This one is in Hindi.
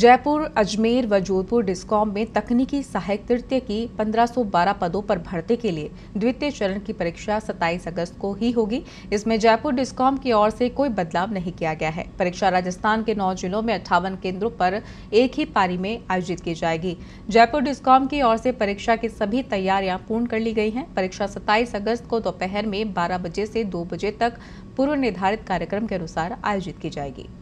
जयपुर अजमेर व जोधपुर डिस्कॉम में तकनीकी सहायक तृतीय की 1512 पदों पर भर्ती के लिए द्वितीय चरण की परीक्षा 27 अगस्त को ही होगी इसमें जयपुर डिस्कॉम की ओर से कोई बदलाव नहीं किया गया है परीक्षा राजस्थान के नौ जिलों में अट्ठावन केंद्रों पर एक ही पारी में आयोजित की जाएगी जयपुर डिस्कॉम की ओर से परीक्षा की सभी तैयारियां पूर्ण कर ली गई हैं परीक्षा सत्ताईस अगस्त को दोपहर में बारह बजे से दो बजे तक पूर्व निर्धारित कार्यक्रम के अनुसार आयोजित की जाएगी